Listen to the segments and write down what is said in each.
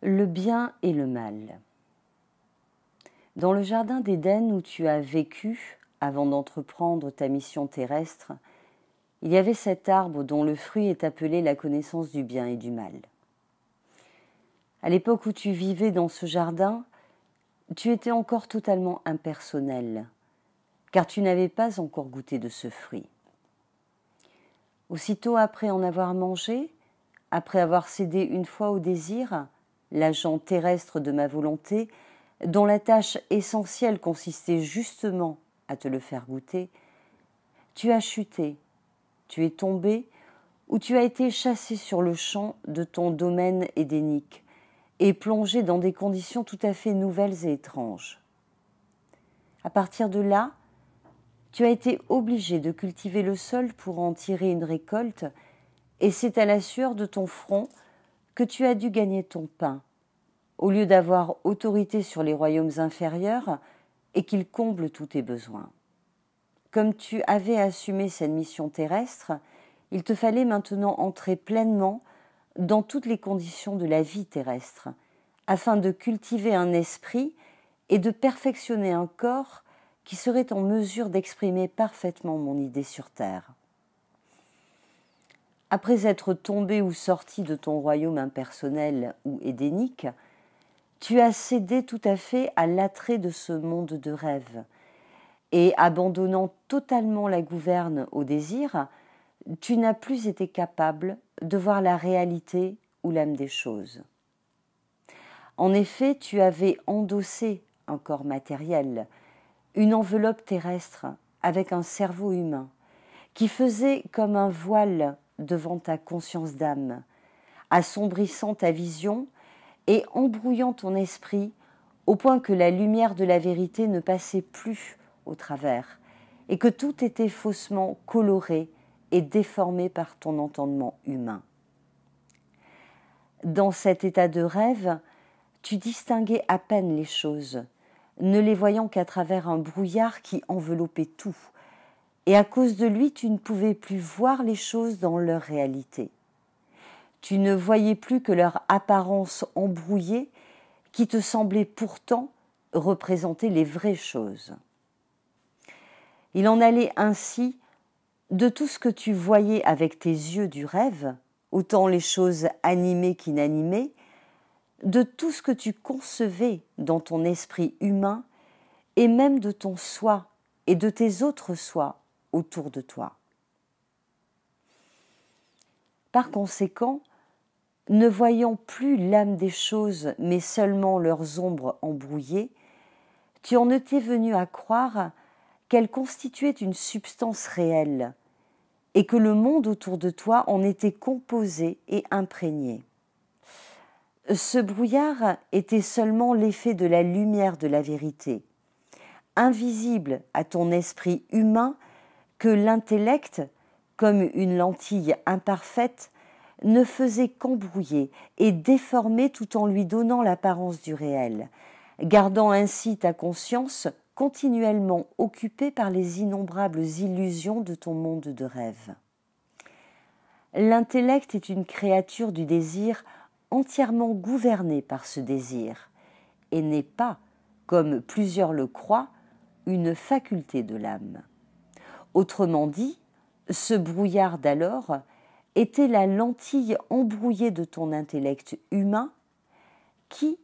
Le bien et le mal. Dans le jardin d'Éden où tu as vécu avant d'entreprendre ta mission terrestre, il y avait cet arbre dont le fruit est appelé la connaissance du bien et du mal. À l'époque où tu vivais dans ce jardin, tu étais encore totalement impersonnel, car tu n'avais pas encore goûté de ce fruit. Aussitôt après en avoir mangé, après avoir cédé une fois au désir, l'agent terrestre de ma volonté, dont la tâche essentielle consistait justement à te le faire goûter, tu as chuté, tu es tombé, ou tu as été chassé sur le champ de ton domaine édénique, et plongé dans des conditions tout à fait nouvelles et étranges. À partir de là, tu as été obligé de cultiver le sol pour en tirer une récolte, et c'est à la sueur de ton front que tu as dû gagner ton pain, au lieu d'avoir autorité sur les royaumes inférieurs, et qu'il comble tous tes besoins. Comme tu avais assumé cette mission terrestre, il te fallait maintenant entrer pleinement dans toutes les conditions de la vie terrestre, afin de cultiver un esprit et de perfectionner un corps qui serait en mesure d'exprimer parfaitement mon idée sur Terre. Après être tombé ou sorti de ton royaume impersonnel ou édénique, tu as cédé tout à fait à l'attrait de ce monde de rêve. Et abandonnant totalement la gouverne au désir, tu n'as plus été capable de voir la réalité ou l'âme des choses. En effet, tu avais endossé un corps matériel, une enveloppe terrestre avec un cerveau humain, qui faisait comme un voile devant ta conscience d'âme, assombrissant ta vision et embrouillant ton esprit au point que la lumière de la vérité ne passait plus au travers et que tout était faussement coloré et déformé par ton entendement humain. Dans cet état de rêve, tu distinguais à peine les choses, ne les voyant qu'à travers un brouillard qui enveloppait tout, et à cause de lui, tu ne pouvais plus voir les choses dans leur réalité. Tu ne voyais plus que leur apparence embrouillée qui te semblait pourtant représenter les vraies choses. Il en allait ainsi de tout ce que tu voyais avec tes yeux du rêve, autant les choses animées qu'inanimées, de tout ce que tu concevais dans ton esprit humain, et même de ton soi et de tes autres sois, autour de toi. Par conséquent, ne voyant plus l'âme des choses, mais seulement leurs ombres embrouillées, tu en étais venu à croire qu'elles constituaient une substance réelle, et que le monde autour de toi en était composé et imprégné. Ce brouillard était seulement l'effet de la lumière de la vérité, invisible à ton esprit humain que l'intellect, comme une lentille imparfaite, ne faisait qu'embrouiller et déformer tout en lui donnant l'apparence du réel, gardant ainsi ta conscience continuellement occupée par les innombrables illusions de ton monde de rêve. L'intellect est une créature du désir entièrement gouvernée par ce désir, et n'est pas, comme plusieurs le croient, une faculté de l'âme. Autrement dit, ce brouillard d'alors était la lentille embrouillée de ton intellect humain qui,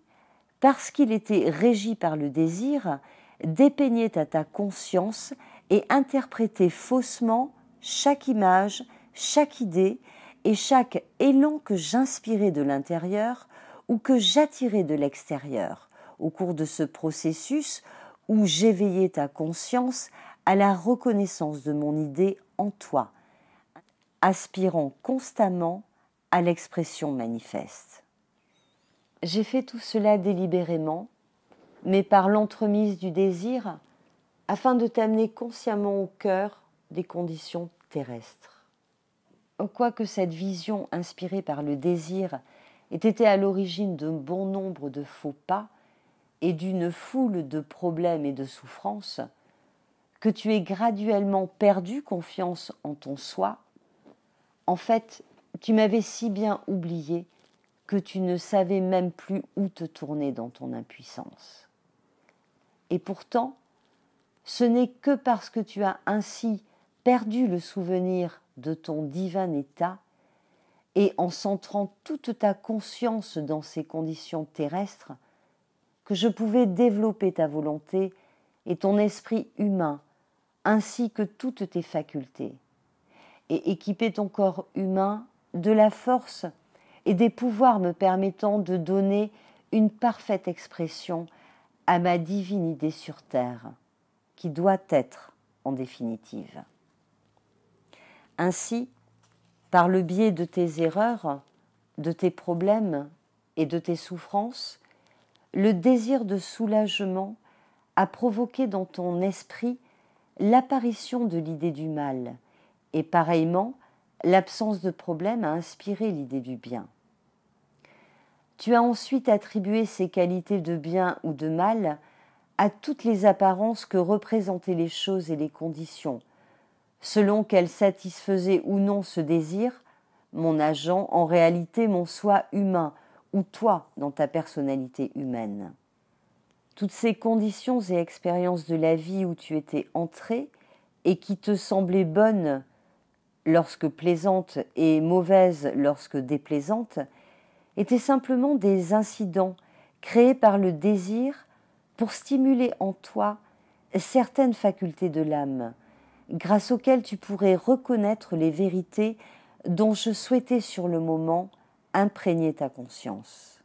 parce qu'il était régi par le désir, dépeignait à ta conscience et interprétait faussement chaque image, chaque idée et chaque élan que j'inspirais de l'intérieur ou que j'attirais de l'extérieur au cours de ce processus où j'éveillais ta conscience à la reconnaissance de mon idée en toi, aspirant constamment à l'expression manifeste. J'ai fait tout cela délibérément, mais par l'entremise du désir, afin de t'amener consciemment au cœur des conditions terrestres. Quoique cette vision inspirée par le désir ait été à l'origine d'un bon nombre de faux pas et d'une foule de problèmes et de souffrances, que tu aies graduellement perdu confiance en ton soi, en fait, tu m'avais si bien oublié que tu ne savais même plus où te tourner dans ton impuissance. Et pourtant, ce n'est que parce que tu as ainsi perdu le souvenir de ton divin état et en centrant toute ta conscience dans ces conditions terrestres que je pouvais développer ta volonté et ton esprit humain ainsi que toutes tes facultés, et équiper ton corps humain de la force et des pouvoirs me permettant de donner une parfaite expression à ma divine idée sur terre, qui doit être en définitive. Ainsi, par le biais de tes erreurs, de tes problèmes et de tes souffrances, le désir de soulagement a provoqué dans ton esprit l'apparition de l'idée du mal, et pareillement, l'absence de problème a inspiré l'idée du bien. Tu as ensuite attribué ces qualités de bien ou de mal à toutes les apparences que représentaient les choses et les conditions, selon qu'elles satisfaisaient ou non ce désir, mon agent, en réalité mon soi humain, ou toi dans ta personnalité humaine toutes ces conditions et expériences de la vie où tu étais entré et qui te semblaient bonnes lorsque plaisantes et mauvaises lorsque déplaisantes, étaient simplement des incidents créés par le désir pour stimuler en toi certaines facultés de l'âme, grâce auxquelles tu pourrais reconnaître les vérités dont je souhaitais sur le moment imprégner ta conscience.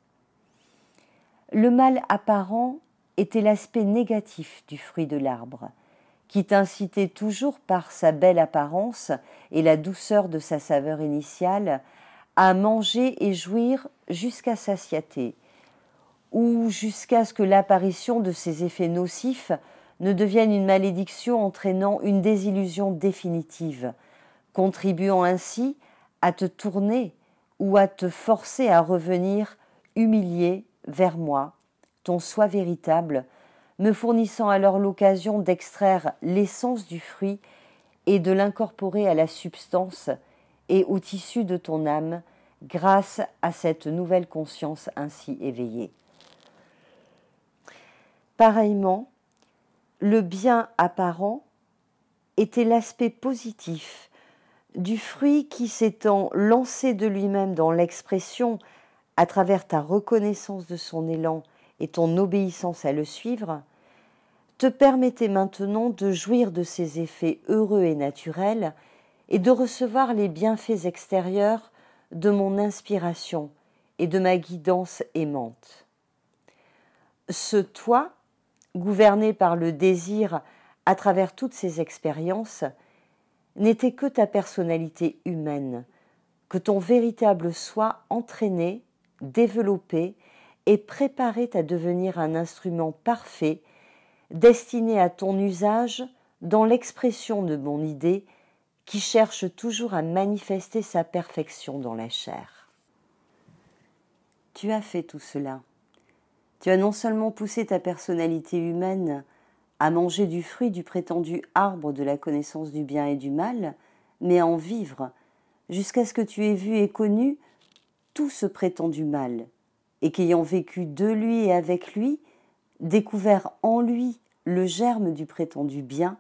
Le mal apparent était l'aspect négatif du fruit de l'arbre, qui t'incitait toujours par sa belle apparence et la douceur de sa saveur initiale à manger et jouir jusqu'à satiété, ou jusqu'à ce que l'apparition de ses effets nocifs ne devienne une malédiction entraînant une désillusion définitive, contribuant ainsi à te tourner ou à te forcer à revenir humilié vers moi ton soi véritable, me fournissant alors l'occasion d'extraire l'essence du fruit et de l'incorporer à la substance et au tissu de ton âme grâce à cette nouvelle conscience ainsi éveillée. Pareillement, le bien apparent était l'aspect positif du fruit qui s'étant lancé de lui-même dans l'expression à travers ta reconnaissance de son élan et ton obéissance à le suivre, te permettait maintenant de jouir de ces effets heureux et naturels et de recevoir les bienfaits extérieurs de mon inspiration et de ma guidance aimante. Ce toi, gouverné par le désir à travers toutes ces expériences, n'était que ta personnalité humaine, que ton véritable soi entraîné, développé et préparé à devenir un instrument parfait, destiné à ton usage dans l'expression de mon idée qui cherche toujours à manifester sa perfection dans la chair. Tu as fait tout cela. Tu as non seulement poussé ta personnalité humaine à manger du fruit du prétendu arbre de la connaissance du bien et du mal, mais à en vivre, jusqu'à ce que tu aies vu et connu tout ce prétendu mal, et qu'ayant vécu de lui et avec lui, découvert en lui le germe du prétendu bien,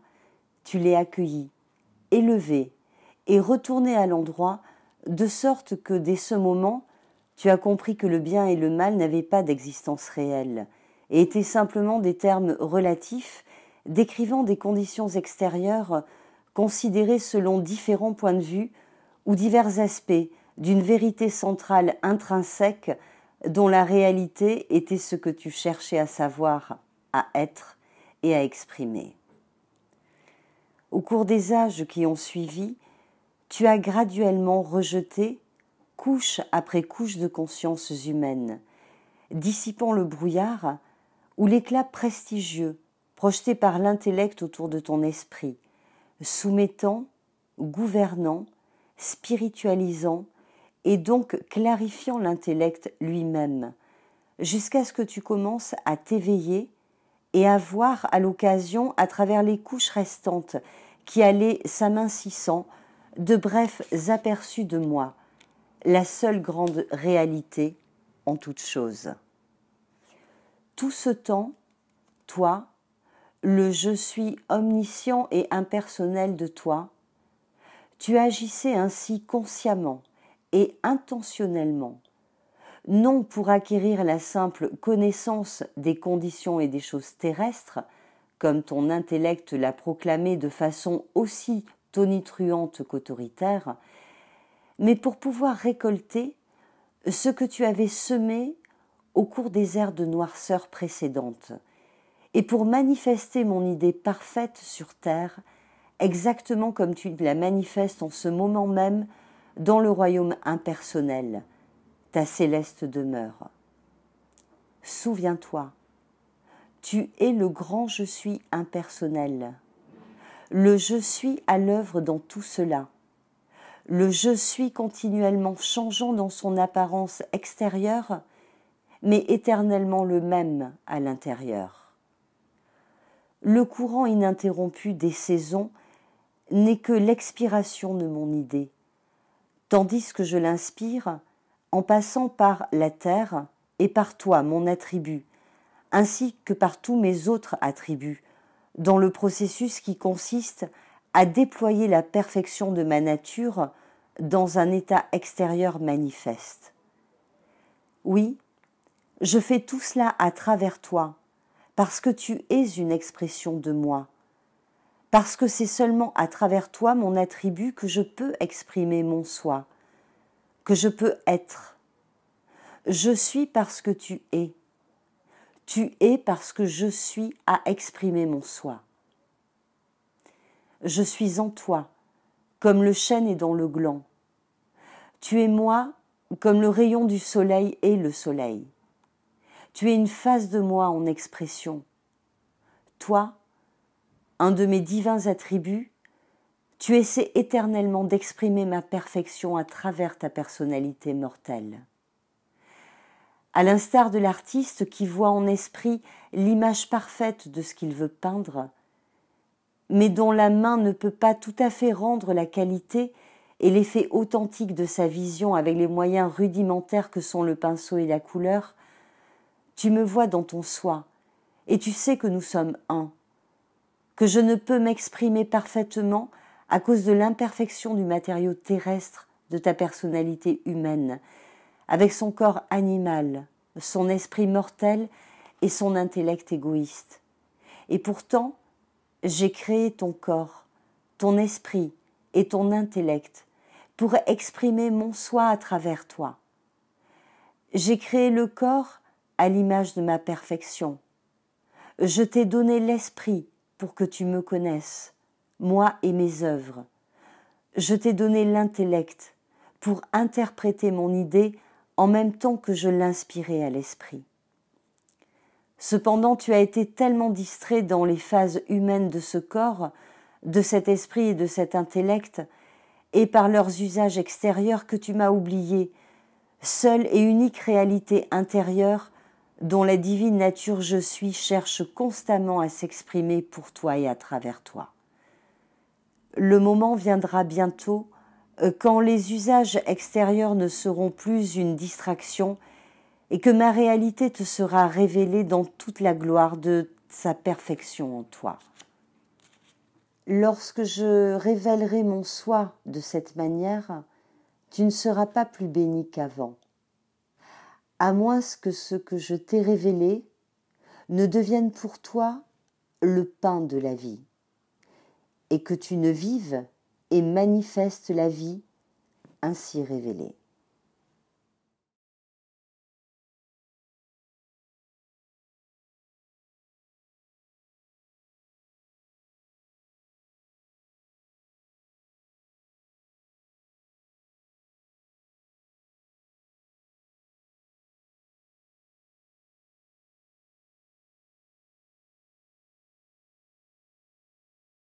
tu l'es accueilli, élevé et retourné à l'endroit, de sorte que dès ce moment, tu as compris que le bien et le mal n'avaient pas d'existence réelle, et étaient simplement des termes relatifs, décrivant des conditions extérieures considérées selon différents points de vue ou divers aspects d'une vérité centrale intrinsèque dont la réalité était ce que tu cherchais à savoir, à être et à exprimer. Au cours des âges qui ont suivi, tu as graduellement rejeté couche après couche de consciences humaines, dissipant le brouillard ou l'éclat prestigieux projeté par l'intellect autour de ton esprit, soumettant, gouvernant, spiritualisant et donc clarifiant l'intellect lui-même, jusqu'à ce que tu commences à t'éveiller et à voir à l'occasion, à travers les couches restantes qui allaient s'amincissant, de brefs aperçus de moi, la seule grande réalité en toute chose. Tout ce temps, toi, le je suis omniscient et impersonnel de toi, tu agissais ainsi consciemment, et intentionnellement, non pour acquérir la simple connaissance des conditions et des choses terrestres, comme ton intellect l'a proclamé de façon aussi tonitruante qu'autoritaire, mais pour pouvoir récolter ce que tu avais semé au cours des ères de noirceur précédentes, et pour manifester mon idée parfaite sur terre, exactement comme tu la manifestes en ce moment même dans le royaume impersonnel, ta céleste demeure. Souviens-toi, tu es le grand je suis impersonnel. Le je suis à l'œuvre dans tout cela. Le je suis continuellement changeant dans son apparence extérieure, mais éternellement le même à l'intérieur. Le courant ininterrompu des saisons n'est que l'expiration de mon idée, tandis que je l'inspire, en passant par la terre et par toi, mon attribut, ainsi que par tous mes autres attributs, dans le processus qui consiste à déployer la perfection de ma nature dans un état extérieur manifeste. Oui, je fais tout cela à travers toi, parce que tu es une expression de moi, parce que c'est seulement à travers toi, mon attribut, que je peux exprimer mon soi, que je peux être. Je suis parce que tu es. Tu es parce que je suis à exprimer mon soi. Je suis en toi, comme le chêne est dans le gland. Tu es moi, comme le rayon du soleil est le soleil. Tu es une face de moi en expression. Toi, un de mes divins attributs, tu essaies éternellement d'exprimer ma perfection à travers ta personnalité mortelle. À l'instar de l'artiste qui voit en esprit l'image parfaite de ce qu'il veut peindre, mais dont la main ne peut pas tout à fait rendre la qualité et l'effet authentique de sa vision avec les moyens rudimentaires que sont le pinceau et la couleur, tu me vois dans ton soi, et tu sais que nous sommes un, que je ne peux m'exprimer parfaitement à cause de l'imperfection du matériau terrestre de ta personnalité humaine, avec son corps animal, son esprit mortel et son intellect égoïste. Et pourtant, j'ai créé ton corps, ton esprit et ton intellect pour exprimer mon soi à travers toi. J'ai créé le corps à l'image de ma perfection. Je t'ai donné l'esprit pour que tu me connaisses, moi et mes œuvres. Je t'ai donné l'intellect pour interpréter mon idée en même temps que je l'inspirais à l'esprit. Cependant, tu as été tellement distrait dans les phases humaines de ce corps, de cet esprit et de cet intellect, et par leurs usages extérieurs que tu m'as oublié, seule et unique réalité intérieure dont la divine nature je suis cherche constamment à s'exprimer pour toi et à travers toi. Le moment viendra bientôt euh, quand les usages extérieurs ne seront plus une distraction et que ma réalité te sera révélée dans toute la gloire de sa perfection en toi. Lorsque je révélerai mon soi de cette manière, tu ne seras pas plus béni qu'avant à moins que ce que je t'ai révélé ne devienne pour toi le pain de la vie, et que tu ne vives et manifestes la vie ainsi révélée.